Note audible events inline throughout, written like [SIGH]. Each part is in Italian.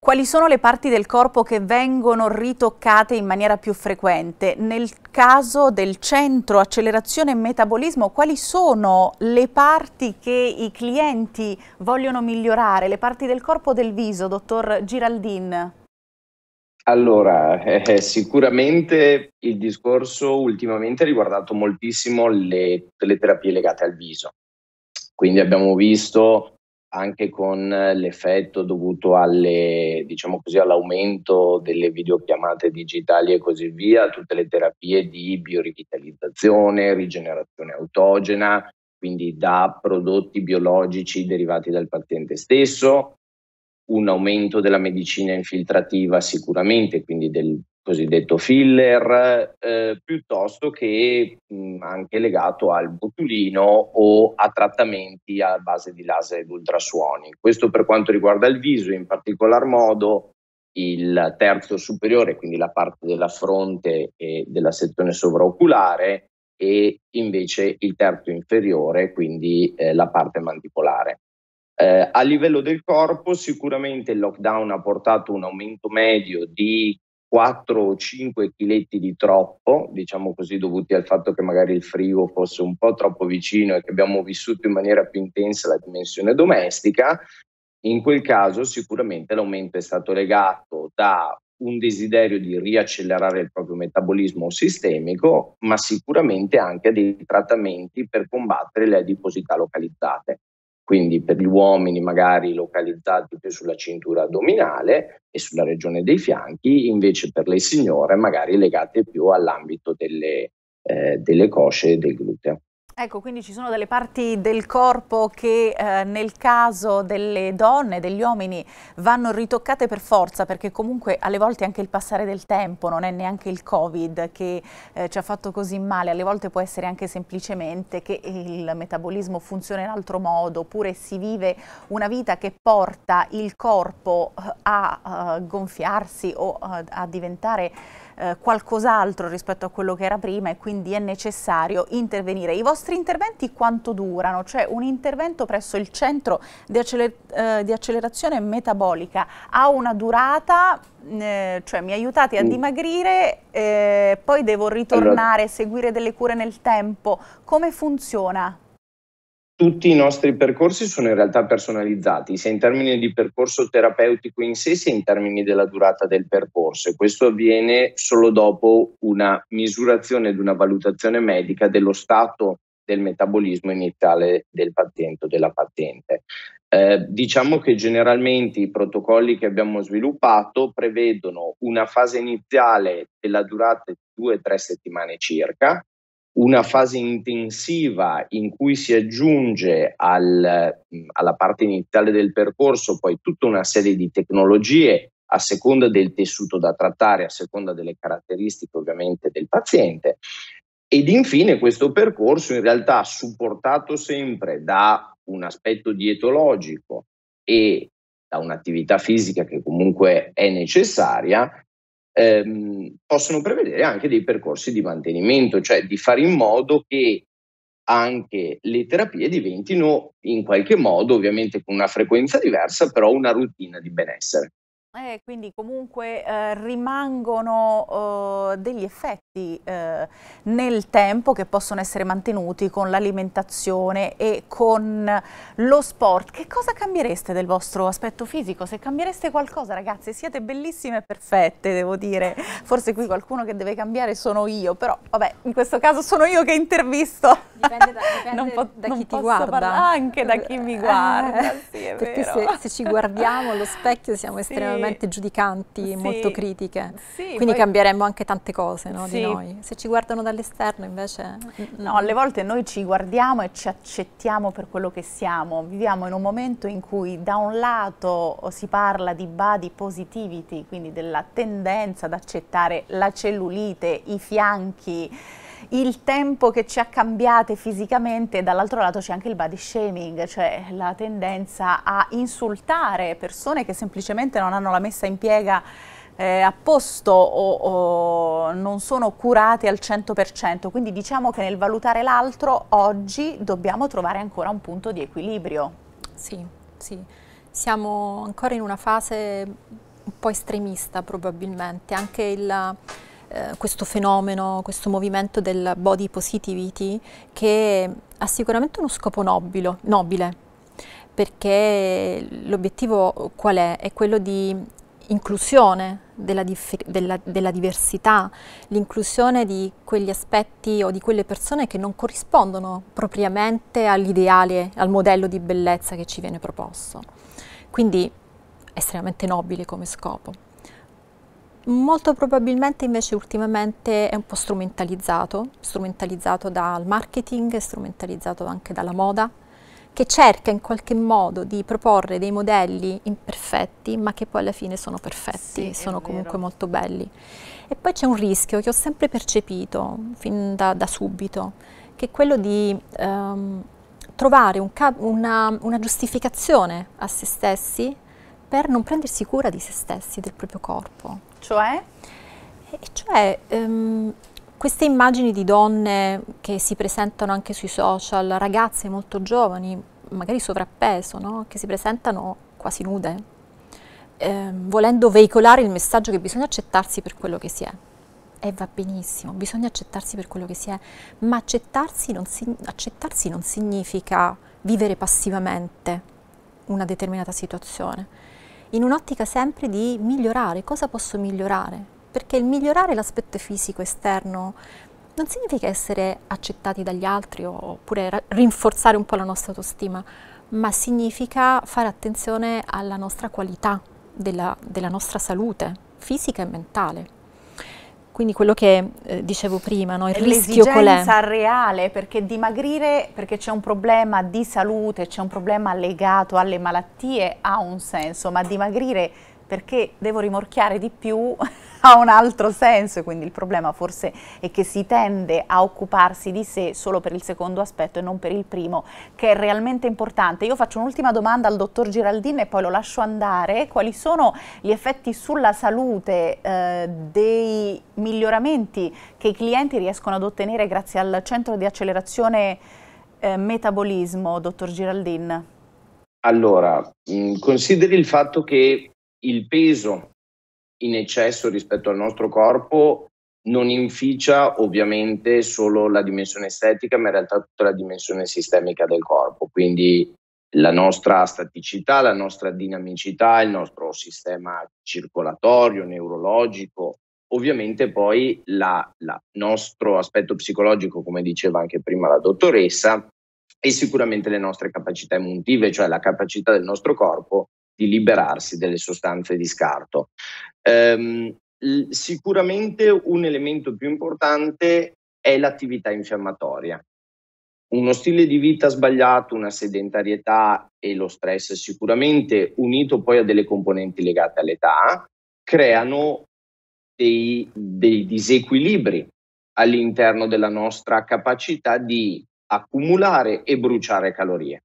Quali sono le parti del corpo che vengono ritoccate in maniera più frequente? Nel caso del centro accelerazione e metabolismo, quali sono le parti che i clienti vogliono migliorare? Le parti del corpo o del viso, dottor Giraldin? Allora, eh, eh, sicuramente il discorso ultimamente ha riguardato moltissimo le, le terapie legate al viso. Quindi abbiamo visto anche con l'effetto dovuto alle, diciamo così, all'aumento delle videochiamate digitali e così via, tutte le terapie di biorivitalizzazione, rigenerazione autogena, quindi da prodotti biologici derivati dal paziente stesso, un aumento della medicina infiltrativa sicuramente, quindi del cosiddetto filler, eh, piuttosto che mh, mm, anche legato al botulino o a trattamenti a base di laser ed ultrasuoni. Questo per quanto riguarda il viso, in particolar modo il terzo superiore, quindi la parte della fronte e della sezione sovraoculare, e invece il terzo inferiore, quindi eh, la parte mandibolare. Eh, a livello del corpo sicuramente il lockdown ha portato un aumento medio di 4 o 5 chiletti di troppo, diciamo così, dovuti al fatto che magari il frigo fosse un po' troppo vicino e che abbiamo vissuto in maniera più intensa la dimensione domestica. In quel caso sicuramente l'aumento è stato legato da un desiderio di riaccelerare il proprio metabolismo sistemico, ma sicuramente anche a dei trattamenti per combattere le adiposità localizzate quindi per gli uomini magari localizzati più sulla cintura addominale e sulla regione dei fianchi, invece per le signore magari legate più all'ambito delle, eh, delle cosce e del gluteo. Ecco, quindi ci sono delle parti del corpo che eh, nel caso delle donne, degli uomini, vanno ritoccate per forza, perché comunque alle volte anche il passare del tempo, non è neanche il Covid che eh, ci ha fatto così male, alle volte può essere anche semplicemente che il metabolismo funziona in altro modo, oppure si vive una vita che porta il corpo eh, a, a eh, gonfiarsi o a, eh, a diventare eh, qualcos'altro rispetto a quello che era prima e quindi è necessario intervenire. I vostri interventi quanto durano? Cioè un intervento presso il centro di, acceler eh, di accelerazione metabolica ha una durata, eh, cioè mi aiutate a mm. dimagrire, eh, poi devo ritornare, allora. seguire delle cure nel tempo. Come funziona? Tutti i nostri percorsi sono in realtà personalizzati, sia in termini di percorso terapeutico in sé, sia in termini della durata del percorso. E questo avviene solo dopo una misurazione ed una valutazione medica dello stato del metabolismo iniziale del paziente o della paziente. Eh, diciamo che generalmente i protocolli che abbiamo sviluppato prevedono una fase iniziale della durata di due o tre settimane circa, una fase intensiva in cui si aggiunge al, alla parte iniziale del percorso poi tutta una serie di tecnologie a seconda del tessuto da trattare, a seconda delle caratteristiche ovviamente del paziente. Ed infine questo percorso in realtà supportato sempre da un aspetto dietologico e da un'attività fisica che comunque è necessaria, ehm, possono prevedere anche dei percorsi di mantenimento, cioè di fare in modo che anche le terapie diventino in qualche modo, ovviamente con una frequenza diversa, però una routine di benessere. Eh, quindi comunque eh, rimangono eh, degli effetti eh, nel tempo che possono essere mantenuti con l'alimentazione e con lo sport. Che cosa cambiereste del vostro aspetto fisico? Se cambiereste qualcosa, ragazze, siete bellissime e perfette, devo dire. Forse qui qualcuno che deve cambiare sono io, però vabbè, in questo caso sono io che intervisto. Dipende da, [LAUGHS] dipende non da chi ti guarda. Anche da chi mi guarda, eh, sì, Perché se, se ci guardiamo allo specchio siamo estremamente veramente giudicanti, sì. molto critiche. Sì, Quindi poi... cambieremmo anche tante cose no, sì. di noi. Se ci guardano dall'esterno invece... No, alle volte noi ci guardiamo e ci accettiamo per quello che siamo. Viviamo in un momento in cui da un lato si parla di body positivity, quindi della tendenza ad accettare la cellulite, i fianchi, il tempo che ci ha cambiate fisicamente dall'altro lato c'è anche il body shaming, cioè la tendenza a insultare persone che semplicemente non hanno la messa in piega eh, a posto o, o, non sono curate al 100%, quindi diciamo che nel valutare l'altro oggi dobbiamo trovare ancora un punto di equilibrio. Sì, sì. Siamo ancora in una fase un po' estremista probabilmente, anche il eh, questo fenomeno, questo movimento del body positivity che ha sicuramente uno scopo nobilo, nobile, perché l'obiettivo qual è? È quello di inclusione della, della, della diversità, l'inclusione di quegli aspetti o di quelle persone che non corrispondono propriamente all'ideale, al modello di bellezza che ci viene proposto. Quindi estremamente nobile come scopo. Molto probabilmente invece ultimamente è un po' strumentalizzato, strumentalizzato dal marketing, strumentalizzato anche dalla moda, che cerca in qualche modo di proporre dei modelli imperfetti, ma che poi alla fine sono perfetti, sì, sono comunque molto belli. E poi c'è un rischio che ho sempre percepito fin da, da subito, che è quello di ehm, trovare un una, una giustificazione a se stessi per non prendersi cura di se stessi, del proprio corpo. Cioè? E cioè, um, queste immagini di donne che si presentano anche sui social, ragazze molto giovani, magari sovrappeso, no? che si presentano quasi nude, ehm, volendo veicolare il messaggio che bisogna accettarsi per quello che si è. E va benissimo, bisogna accettarsi per quello che si è, ma accettarsi non, si- accettarsi non significa vivere passivamente una determinata situazione in un'ottica sempre di migliorare, cosa posso migliorare? Perché il migliorare l'aspetto fisico esterno non significa essere accettati dagli altri oppure rinforzare un po' la nostra autostima, ma significa fare attenzione alla nostra qualità, della, della nostra salute fisica e mentale. Quindi quello che eh, dicevo prima, no? il rischio qual è? L'esigenza reale, perché dimagrire, perché c'è un problema di salute, c'è un problema legato alle malattie, ha un senso, ma dimagrire perché devo rimorchiare di più [LAUGHS] ha un altro senso e quindi il problema forse è che si tende a occuparsi di sé solo per il secondo aspetto e non per il primo, che è realmente importante. Io faccio un'ultima domanda al dottor Giraldin e poi lo lascio andare. Quali sono gli effetti sulla salute eh, dei miglioramenti che i clienti riescono ad ottenere grazie al centro di accelerazione eh, metabolismo, dottor Giraldin? Allora, mm, consideri il fatto che il peso in eccesso rispetto al nostro corpo non inficia ovviamente solo la dimensione estetica, ma in realtà tutta la dimensione sistemica del corpo. Quindi la nostra staticità, la nostra dinamicità, il nostro sistema circolatorio, neurologico, ovviamente poi il nostro aspetto psicologico, come diceva anche prima la dottoressa, e sicuramente le nostre capacità emotive, cioè la capacità del nostro corpo di liberarsi delle sostanze di scarto. Ehm, sicuramente un elemento più importante è l'attività infiammatoria. Uno stile di vita sbagliato, una sedentarietà e lo stress sicuramente, unito poi a delle componenti legate all'età, creano dei, dei disequilibri all'interno della nostra capacità di accumulare e bruciare calorie.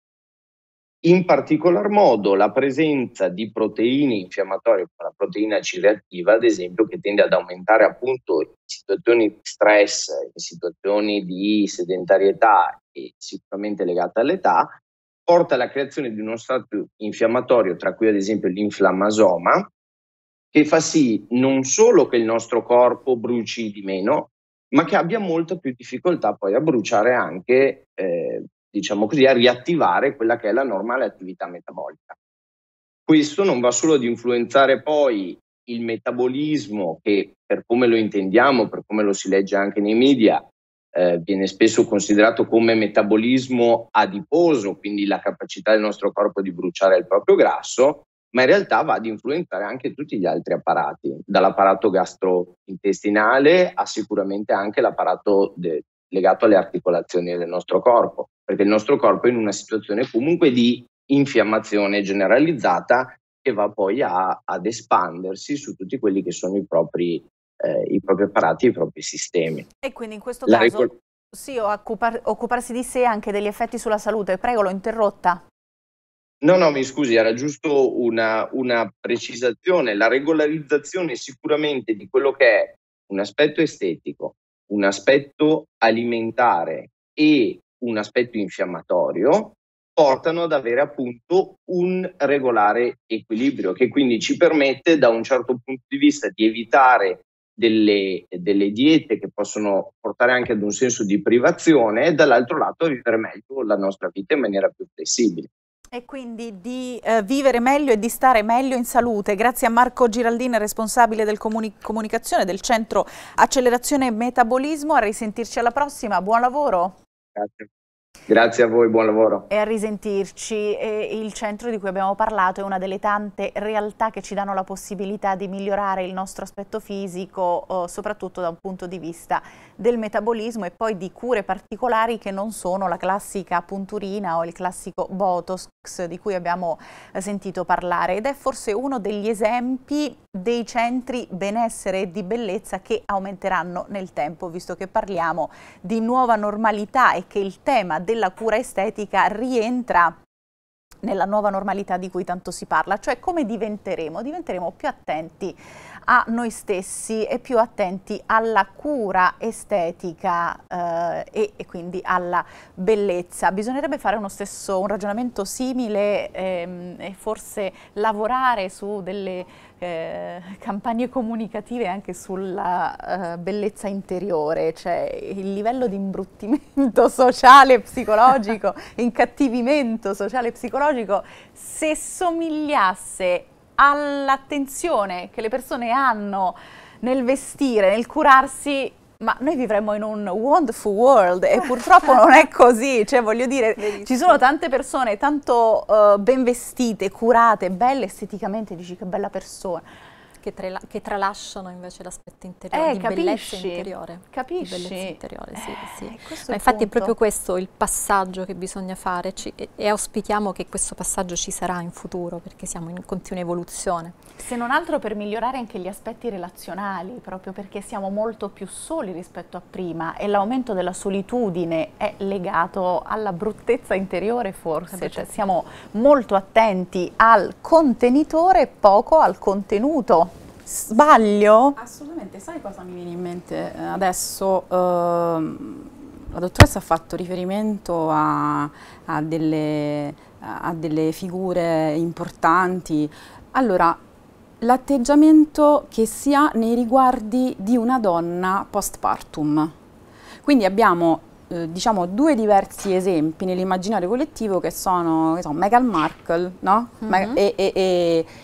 In particolar modo la presenza di proteine infiammatorie come la proteina C reattiva, ad esempio, che tende ad aumentare appunto in situazioni di stress, in situazioni di sedentarietà e sicuramente legata all'età, porta alla creazione di uno stato infiammatorio, tra cui ad esempio l'inflammasoma, che fa sì non solo che il nostro corpo bruci di meno, ma che abbia molta più difficoltà poi a bruciare anche eh, diciamo così, a riattivare quella che è la normale attività metabolica. Questo non va solo ad influenzare poi il metabolismo che per come lo intendiamo, per come lo si legge anche nei media, eh, viene spesso considerato come metabolismo adiposo, quindi la capacità del nostro corpo di bruciare il proprio grasso, ma in realtà va ad influenzare anche tutti gli altri apparati, dall'apparato gastrointestinale a sicuramente anche l'apparato de- legato alle articolazioni del nostro corpo, perché il nostro corpo è in una situazione comunque di infiammazione generalizzata che va poi a, ad espandersi su tutti quelli che sono i propri, eh, i propri apparati, i propri sistemi. E quindi in questo La caso... Ricol- sì, occupar- occuparsi di sé anche degli effetti sulla salute. Prego, l'ho interrotta. No, no, mi scusi, era giusto una, una, precisazione. La regolarizzazione sicuramente di quello che è un aspetto estetico, un aspetto alimentare e un aspetto infiammatorio portano ad avere appunto un regolare equilibrio che quindi ci permette da un certo punto di vista di evitare delle, delle diete che possono portare anche ad un senso di privazione e dall'altro lato vivere meglio la nostra vita in maniera più flessibile. E quindi di eh, vivere meglio e di stare meglio in salute. Grazie a Marco Giraldin, responsabile del comuni comunicazione del Centro Accelerazione e Metabolismo. A risentirci alla prossima. Buon lavoro. Grazie. Grazie a voi, buon lavoro. E a risentirci. E il centro di cui abbiamo parlato è una delle tante realtà che ci danno la possibilità di migliorare il nostro aspetto fisico, oh, soprattutto da un punto di vista del metabolismo e poi di cure particolari che non sono la classica punturina o il classico Botox di cui abbiamo eh, sentito parlare ed è forse uno degli esempi dei centri benessere e di bellezza che aumenteranno nel tempo, visto che parliamo di nuova normalità e che il tema della cura estetica rientra nella nuova normalità di cui tanto si parla, cioè come diventeremo? Diventeremo più attenti a noi stessi e più attenti alla cura estetica eh, e, e, quindi alla bellezza. Bisognerebbe fare uno stesso, un ragionamento simile ehm, e forse lavorare su delle eh, campagne comunicative anche sulla eh, bellezza interiore, cioè il livello di imbruttimento [LAUGHS] sociale e psicologico, [LAUGHS] incattivimento sociale e psicologico, se somigliasse all'attenzione che le persone hanno nel vestire, nel curarsi, ma noi vivremmo in un wonderful world e purtroppo non è così, cioè voglio dire, Verissimo. ci sono tante persone tanto uh, ben vestite, curate, belle esteticamente, dici che bella persona, che, tra, che tralasciano invece l'aspetto interiore, eh, di capisci, bellezza interiore. Capisci? Di bellezza interiore, sì. Eh, sì. Ma infatti punto. è proprio questo il passaggio che bisogna fare ci, e, e auspichiamo che questo passaggio ci sarà in futuro perché siamo in continua evoluzione. Se non altro per migliorare anche gli aspetti relazionali, proprio perché siamo molto più soli rispetto a prima e l'aumento della solitudine è legato alla bruttezza interiore forse, cioè certo. siamo molto attenti al contenitore e poco al contenuto. Sbaglio? Assolutamente, sai cosa mi viene in mente eh, adesso? Uh, la dottoressa ha fatto riferimento a, a, delle, a delle, figure importanti. Allora, l'atteggiamento che si ha nei riguardi di una donna postpartum. Quindi abbiamo eh, diciamo due diversi esempi nell'immaginario collettivo che sono, che sono Meghan Markle no? mm -hmm. e, e,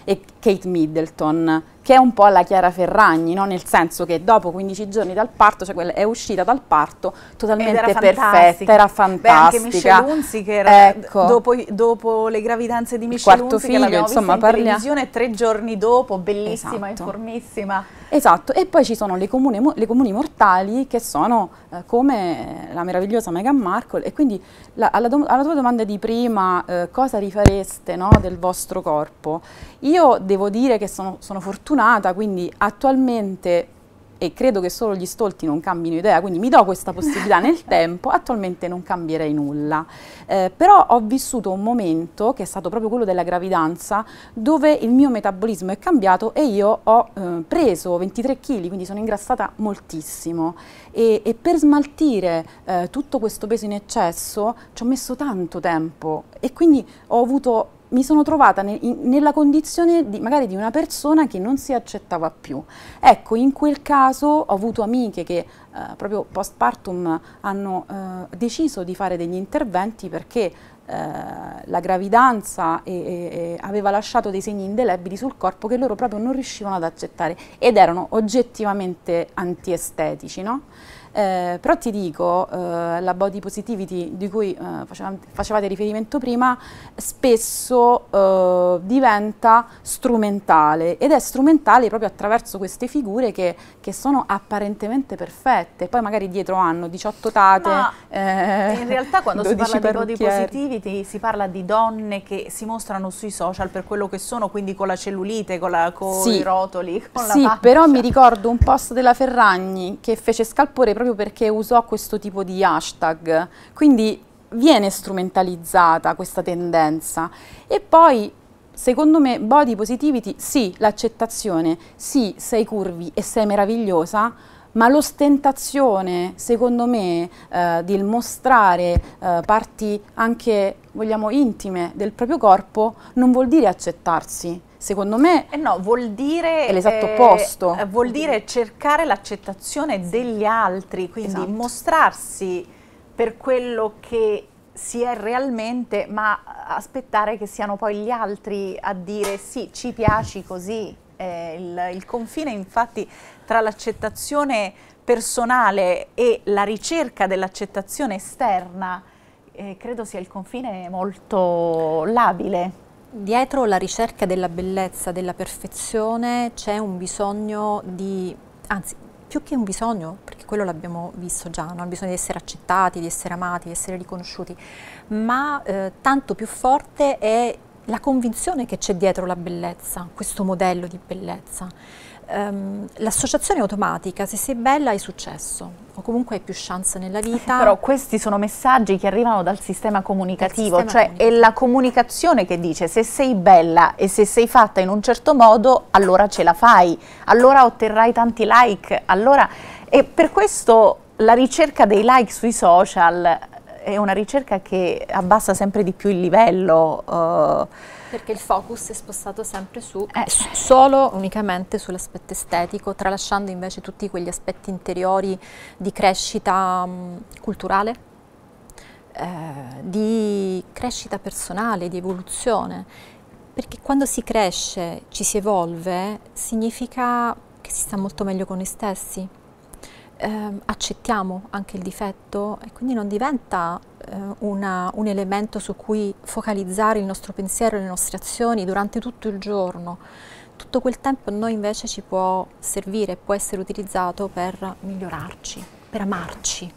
e, Kate Middleton, che è un po' la Chiara Ferragni, no? nel senso che dopo 15 giorni dal parto, cioè è uscita dal parto totalmente era perfetta, era fantastica. Beh, anche Michelle Unzi, che era ecco. dopo, dopo, le gravidanze di Michelle Quarto figlio, che insomma, in parlia... televisione tre giorni dopo, bellissima, esatto. informissima. Esatto, e poi ci sono le comuni, le comuni mortali che sono eh, come la meravigliosa Meghan Markle e quindi la, alla, alla, tua domanda di prima, eh, cosa rifareste no, del vostro corpo? Io devo devo dire che sono, sono fortunata, quindi attualmente e credo che solo gli stolti non cambino idea, quindi mi do questa possibilità nel [LAUGHS] tempo, attualmente non cambierei nulla. Eh, però ho vissuto un momento, che è stato proprio quello della gravidanza, dove il mio metabolismo è cambiato e io ho eh, preso 23 kg, quindi sono ingrassata moltissimo. E, e per smaltire eh, tutto questo peso in eccesso ci ho messo tanto tempo e quindi ho avuto mi sono trovata ne, in, nella condizione di, magari di una persona che non si accettava più. Ecco, in quel caso ho avuto amiche che eh, proprio postpartum hanno eh, deciso di fare degli interventi perché eh, la gravidanza e, e, aveva lasciato dei segni indelebili sul corpo che loro proprio non riuscivano ad accettare ed erano oggettivamente antiestetici, no? Eh, però ti dico, eh, la body positivity di cui eh, facevate, facevate, riferimento prima, spesso eh, diventa strumentale ed è strumentale proprio attraverso queste figure che, che sono apparentemente perfette, poi magari dietro hanno 18 tate. Eh, in realtà quando [LAUGHS] si parla di body positivity si parla di donne che si mostrano sui social per quello che sono, quindi con la cellulite, con, la, con sì. i rotoli, con sì, la Sì, però mi ricordo un post della Ferragni che fece scalpore proprio proprio perché usò questo tipo di hashtag, quindi viene strumentalizzata questa tendenza. E poi, secondo me, body positivity, sì, l'accettazione, sì, sei curvi e sei meravigliosa, ma l'ostentazione, secondo me, eh, del mostrare eh, parti anche, vogliamo, intime del proprio corpo non vuol dire accettarsi. Secondo me eh no, vuol dire, è l'esatto eh, opposto. Eh, vuol dire cercare l'accettazione degli altri, quindi esatto. mostrarsi per quello che si è realmente, ma aspettare che siano poi gli altri a dire sì, ci piaci così. Eh, il, il confine infatti tra l'accettazione personale e la ricerca dell'accettazione esterna eh, credo sia il confine molto labile. Dietro la ricerca della bellezza, della perfezione, c'è un bisogno di, anzi più che un bisogno, perché quello l'abbiamo visto già, no? il bisogno di essere accettati, di essere amati, di essere riconosciuti, ma eh, tanto più forte è la convinzione che c'è dietro la bellezza, questo modello di bellezza. Um, l'associazione automatica, se sei bella hai successo o comunque hai più chance nella vita. Però questi sono messaggi che arrivano dal sistema comunicativo, sistema cioè comunicativo. è la comunicazione che dice se sei bella e se sei fatta in un certo modo allora ce la fai, allora otterrai tanti like, allora... E per questo la ricerca dei like sui social è una ricerca che abbassa sempre di più il livello. Uh, perché il focus è spostato sempre su, eh. solo unicamente sull'aspetto estetico, tralasciando invece tutti quegli aspetti interiori di crescita mm, culturale, eh, di crescita personale, di evoluzione. Perché quando si cresce, ci si evolve, significa che si sta molto meglio con noi stessi. Eh, accettiamo anche il difetto e quindi non diventa eh, una, un elemento su cui focalizzare il nostro pensiero e le nostre azioni durante tutto il giorno. Tutto quel tempo a noi invece ci può servire, può essere utilizzato per migliorarci, per amarci.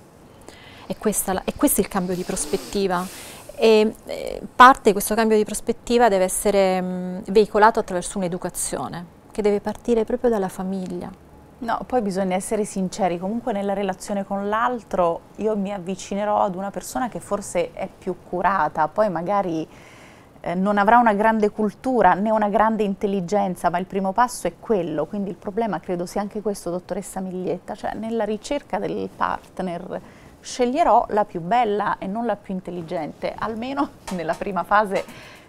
E, questa, e questo è il cambio di prospettiva. E eh, parte di questo cambio di prospettiva deve essere mh, mm, veicolato attraverso un'educazione che deve partire proprio dalla famiglia, No, poi bisogna essere sinceri, comunque nella relazione con l'altro io mi avvicinerò ad una persona che forse è più curata, poi magari eh, non avrà una grande cultura né una grande intelligenza, ma il primo passo è quello, quindi il problema credo sia anche questo, dottoressa Miglietta, cioè nella ricerca del partner sceglierò la più bella e non la più intelligente, almeno nella prima fase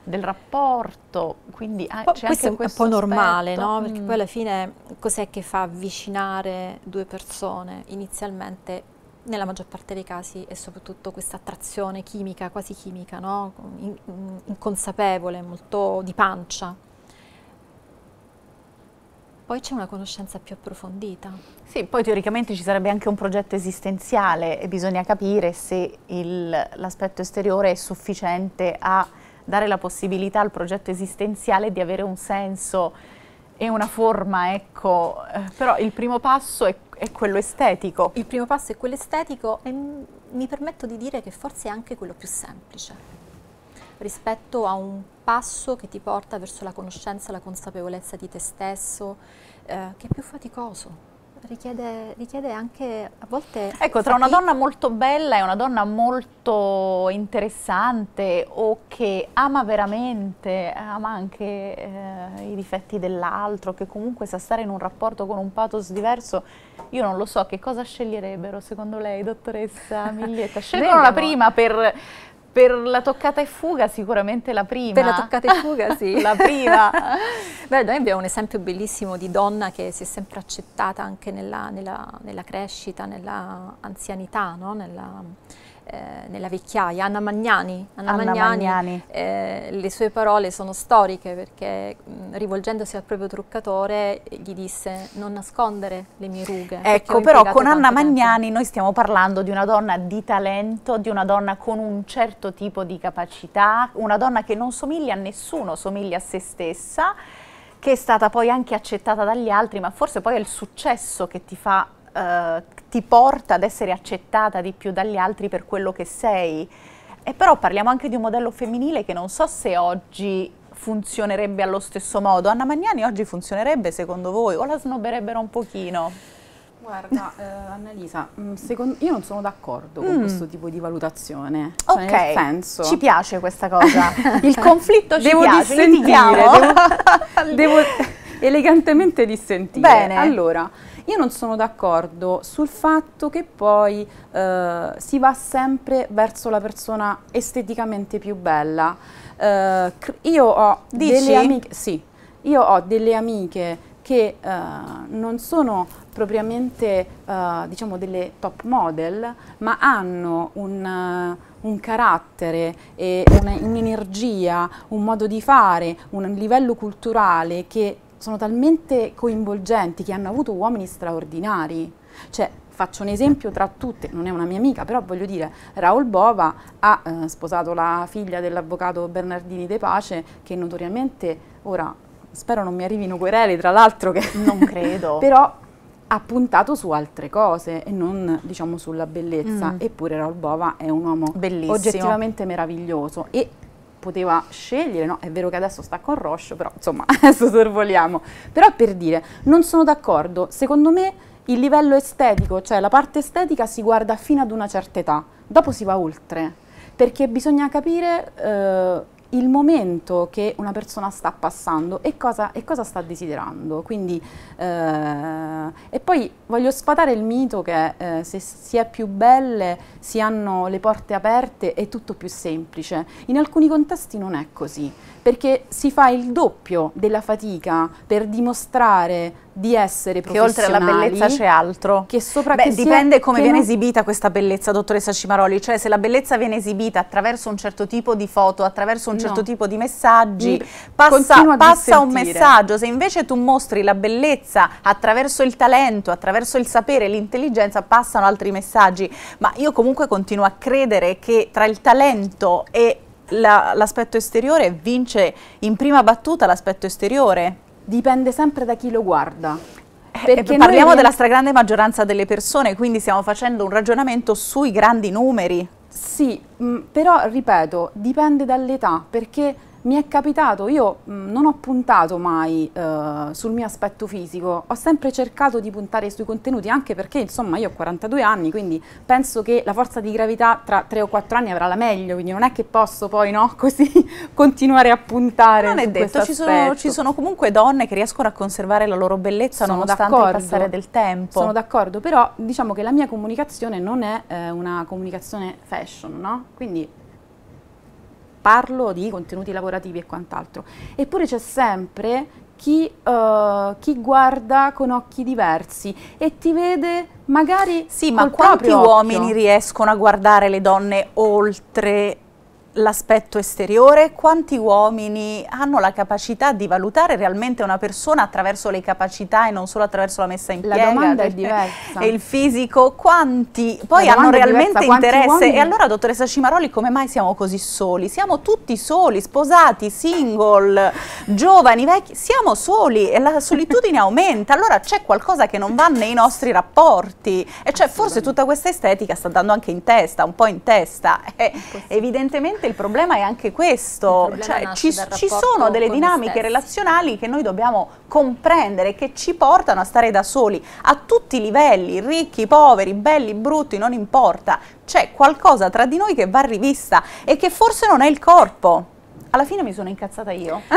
del rapporto, quindi ah, c'è questo anche questo è un po' normale, aspetto. no? Perché mm. poi alla fine cos'è che fa avvicinare due persone? Inizialmente nella maggior parte dei casi è soprattutto questa attrazione chimica, quasi chimica, no? in, inconsapevole, molto di pancia. Poi c'è una conoscenza più approfondita. Sì, poi teoricamente ci sarebbe anche un progetto esistenziale e bisogna capire se il, l'aspetto esteriore è sufficiente a dare la possibilità al progetto esistenziale di avere un senso e una forma, ecco, eh, però il primo passo è, è quello estetico. Il primo passo è quello estetico e mi permetto di dire che forse è anche quello più semplice rispetto a un passo che ti porta verso la conoscenza, la consapevolezza di te stesso, eh, che è più faticoso, richiede, richiede, anche a volte... Ecco, tra una donna molto bella e una donna molto interessante o che ama veramente, ama anche eh, i difetti dell'altro, che comunque sa stare in un rapporto con un pathos diverso, io non lo so, che cosa sceglierebbero secondo lei, dottoressa Miglietta? Scelgono la prima per per la toccata e fuga sicuramente la prima. Per la toccata e fuga sì. [LAUGHS] la prima. [LAUGHS] Beh, noi abbiamo un esempio bellissimo di donna che si è sempre accettata anche nella, nella, nella crescita, nella anzianità, no? nella, eh, nella vecchiaia, Anna Magnani. Anna, Anna Magnani, Magnani. Eh, le sue parole sono storiche perché mh, rivolgendosi al proprio truccatore gli disse non nascondere le mie rughe. Ecco, però con Anna Magnani tempo. noi stiamo parlando di una donna di talento, di una donna con un certo tipo di capacità, una donna che non somiglia a nessuno, somiglia a se stessa, che è stata poi anche accettata dagli altri, ma forse poi è il successo che ti fa eh, ti porta ad essere accettata di più dagli altri per quello che sei. E però parliamo anche di un modello femminile che non so se oggi funzionerebbe allo stesso modo. Anna Magnani oggi funzionerebbe secondo voi o la snobberebbero un pochino? Guarda, eh, Annalisa, mm, secondo, io non sono d'accordo mm. con questo tipo di valutazione. Cioè, ok, nel senso... ci piace questa cosa. Il conflitto [LAUGHS] ci devo piace, devo, [LAUGHS] devo elegantemente dissentire. Bene. Allora, io non sono d'accordo sul fatto che poi eh, si va sempre verso la persona esteticamente più bella. Eh, io ho Dici? delle amiche, sì, io ho delle amiche che eh, non sono propriamente eh, diciamo delle top model, ma hanno un un carattere, un'energia, un modo di fare, un livello culturale che sono talmente coinvolgenti che hanno avuto uomini straordinari. Cioè, faccio un esempio tra tutte, non è una mia amica, però voglio dire, Raul Bova ha eh, sposato la figlia dell'avvocato Bernardini De Pace, che notoriamente, ora spero non mi arrivino querele, tra l'altro che... Non credo. [LAUGHS] però ha puntato su altre cose e non diciamo sulla bellezza, mm. eppure Raul Bova è un uomo Bellissimo. oggettivamente meraviglioso e poteva scegliere, no? È vero che adesso sta con Roscio, però insomma, [LAUGHS] adesso sorvoliamo. Però per dire, non sono d'accordo, secondo me il livello estetico, cioè la parte estetica si guarda fino ad una certa età, dopo si va oltre, perché bisogna capire... Eh, il momento che una persona sta passando e cosa, e cosa sta desiderando. Quindi, eh, e poi voglio sfatare il mito che eh, se si è più belle si hanno le porte aperte è tutto più semplice. In alcuni contesti non è così perché si fa il doppio della fatica per dimostrare di essere che Che oltre alla bellezza c'è altro. Che sopra Beh, che dipende sia, come che viene non... esibita questa bellezza, dottoressa Cimaroli, cioè se la bellezza viene esibita attraverso un certo tipo di foto, attraverso un no. certo tipo di messaggi, Mi mm, passa, passa un messaggio, se invece tu mostri la bellezza attraverso il talento, attraverso il sapere, l'intelligenza, passano altri messaggi, ma io comunque continuo a credere che tra il talento e l'aspetto la, esteriore vince in prima battuta l'aspetto esteriore? Dipende sempre da chi lo guarda. Eh, perché parliamo noi... della stragrande maggioranza delle persone, quindi stiamo facendo un ragionamento sui grandi numeri. Sì, mh, mm, però ripeto, dipende dall'età, perché mi è capitato, io mh, mm, non ho puntato mai eh, sul mio aspetto fisico, ho sempre cercato di puntare sui contenuti, anche perché insomma io ho 42 anni, quindi penso che la forza di gravità tra 3 o 4 anni avrà la meglio, quindi non è che posso poi no, [LAUGHS] così continuare a puntare. Non è detto, ci sono, ci sono, comunque donne che riescono a conservare la loro bellezza sono nonostante il passare del tempo. Sono d'accordo, però diciamo che la mia comunicazione non è eh, una comunicazione fashion, no? Quindi parlo di contenuti lavorativi e quant'altro. Eppure c'è sempre chi, uh, chi, guarda con occhi diversi e ti vede magari... Sì, ma quanti uomini occhio? riescono a guardare le donne oltre l'aspetto esteriore, quanti uomini hanno la capacità di valutare realmente una persona attraverso le capacità e non solo attraverso la messa in piega? La domanda è diversa. [LAUGHS] E il fisico, quanti poi hanno realmente interesse? Uomini? E allora, dottoressa Cimaroli, come mai siamo così soli? Siamo tutti soli, sposati, single, giovani, vecchi, siamo soli e la solitudine [LAUGHS] aumenta. Allora c'è qualcosa che non va nei nostri rapporti e cioè forse tutta questa estetica sta dando anche in testa, un po' in testa. E, eh, evidentemente probabilmente il problema è anche questo, cioè, ci, ci sono delle dinamiche relazionali che noi dobbiamo comprendere, che ci portano a stare da soli, a tutti i livelli, ricchi, poveri, belli, brutti, non importa, c'è qualcosa tra di noi che va rivista e che forse non è il corpo alla fine mi sono incazzata io. [LAUGHS]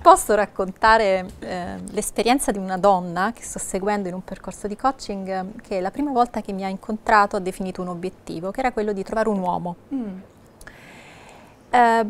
Posso raccontare eh, l'esperienza di una donna che sto seguendo in un percorso di coaching che la prima volta che mi ha incontrato ha definito un obiettivo, che era quello di trovare un uomo. Mm. Eh,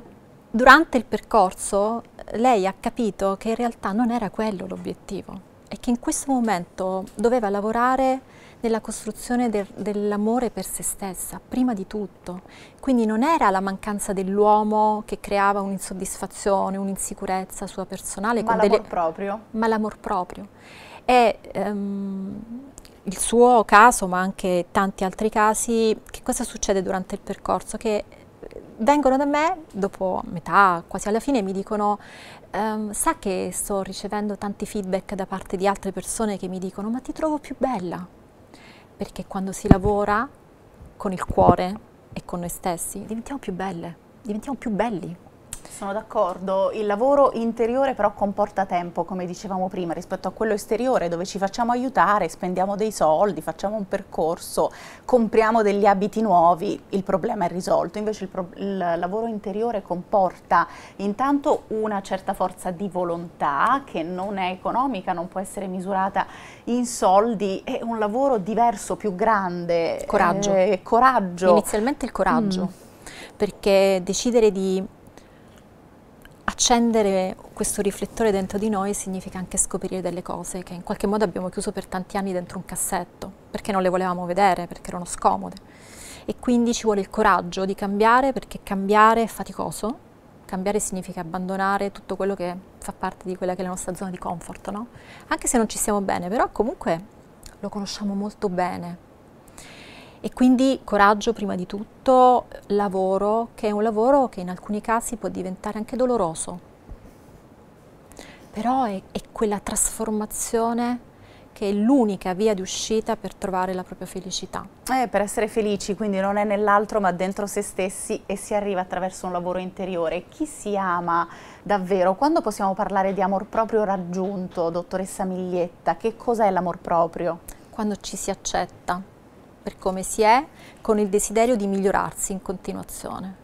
durante il percorso lei ha capito che in realtà non era quello l'obiettivo e che in questo momento doveva lavorare nella costruzione de, dell'amore per se stessa, prima di tutto. Quindi non era la mancanza dell'uomo che creava un'insoddisfazione, un'insicurezza sua personale. Ma l'amor delle... proprio. Ma l'amor proprio. E, um, il suo caso, ma anche tanti altri casi, che cosa succede durante il percorso? Che eh, vengono da me dopo metà, quasi alla fine, mi dicono ehm, sa che sto ricevendo tanti feedback da parte di altre persone che mi dicono ma ti trovo più bella, perché quando si lavora con il cuore e con noi stessi diventiamo più belle, diventiamo più belli. Sono d'accordo, il lavoro interiore però comporta tempo, come dicevamo prima, rispetto a quello esteriore dove ci facciamo aiutare, spendiamo dei soldi, facciamo un percorso, compriamo degli abiti nuovi, il problema è risolto. Invece il, il lavoro interiore comporta intanto una certa forza di volontà che non è economica, non può essere misurata in soldi, è un lavoro diverso, più grande. Coraggio. Eh, coraggio. Inizialmente il coraggio. Mm perché decidere di accendere questo riflettore dentro di noi significa anche scoprire delle cose che in qualche modo abbiamo chiuso per tanti anni dentro un cassetto, perché non le volevamo vedere, perché erano scomode. E quindi ci vuole il coraggio di cambiare, perché cambiare è faticoso, cambiare significa abbandonare tutto quello che fa parte di quella che è la nostra zona di comfort, no? Anche se non ci stiamo bene, però comunque lo conosciamo molto bene, e quindi coraggio prima di tutto, lavoro, che è un lavoro che in alcuni casi può diventare anche doloroso, però è, è quella trasformazione che è l'unica via di uscita per trovare la propria felicità. Eh, per essere felici, quindi non è nell'altro ma dentro se stessi e si arriva attraverso un lavoro interiore. Chi si ama davvero? Quando possiamo parlare di amor proprio raggiunto, dottoressa Miglietta? Che cos'è l'amor proprio? Quando ci si accetta, per come si è, con il desiderio di migliorarsi in continuazione.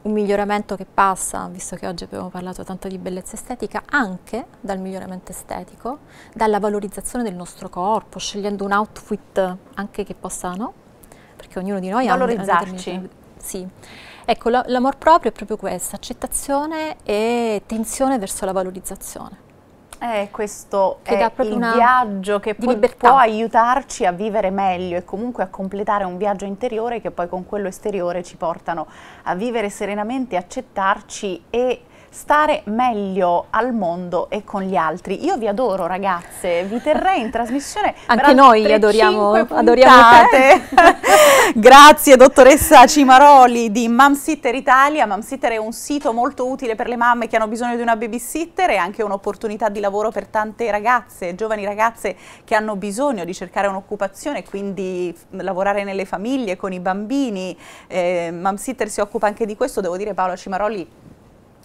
Un miglioramento che passa, visto che oggi abbiamo parlato tanto di bellezza estetica, anche dal miglioramento estetico, dalla valorizzazione del nostro corpo, scegliendo un outfit anche che possa, no? Perché ognuno di noi Valorizzarci. ha un Sì. Ecco, l'amor proprio è proprio questo, accettazione e tensione verso la valorizzazione. È questo che è il viaggio che può, può aiutarci a vivere meglio e comunque a completare un viaggio interiore che poi con quello esteriore ci portano a vivere serenamente, accettarci e stare meglio al mondo e con gli altri. Io vi adoro ragazze, vi terrei in trasmissione. [LAUGHS] Anche noi adoriamo, adoriamo te. [LAUGHS] Grazie dottoressa Cimaroli di Mamsitter Italia. Mamsitter è un sito molto utile per le mamme che hanno bisogno di una babysitter e anche un'opportunità di lavoro per tante ragazze, giovani ragazze che hanno bisogno di cercare un'occupazione, quindi lavorare nelle famiglie con i bambini. Eh, Mamsitter si occupa anche di questo, devo dire Paola Cimaroli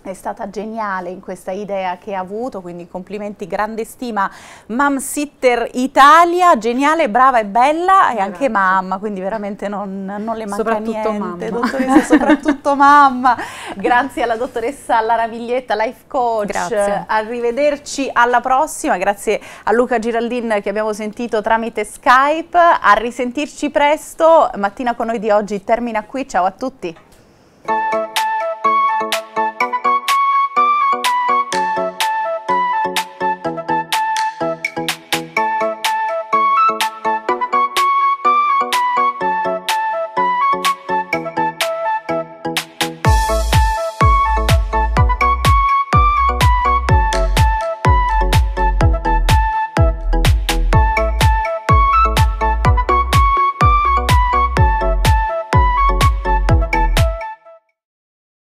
è stata geniale in questa idea che ha avuto, quindi complimenti, grande stima. Mam Sitter Italia, geniale, brava e bella e anche mamma, quindi veramente non, non le manca soprattutto niente. Mamma. [LAUGHS] Dottoressa, soprattutto mamma. Grazie alla dottoressa Lara Viglietta, life coach. Grazie. Arrivederci alla prossima. Grazie a Luca Giraldin che abbiamo sentito tramite Skype. A risentirci presto. Mattina con noi di oggi termina qui. Ciao a tutti.